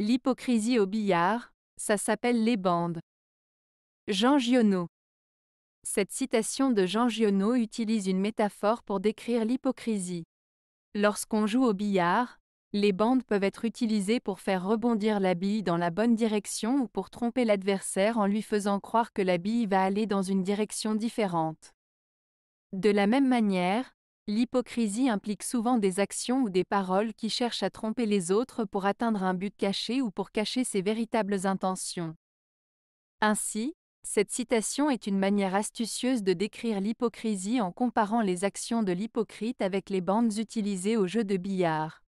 L'hypocrisie au billard, ça s'appelle les bandes. Jean Giono. Cette citation de Jean Giono utilise une métaphore pour décrire l'hypocrisie. Lorsqu'on joue au billard, les bandes peuvent être utilisées pour faire rebondir la bille dans la bonne direction ou pour tromper l'adversaire en lui faisant croire que la bille va aller dans une direction différente. De la même manière, L'hypocrisie implique souvent des actions ou des paroles qui cherchent à tromper les autres pour atteindre un but caché ou pour cacher ses véritables intentions. Ainsi, cette citation est une manière astucieuse de décrire l'hypocrisie en comparant les actions de l'hypocrite avec les bandes utilisées au jeu de billard.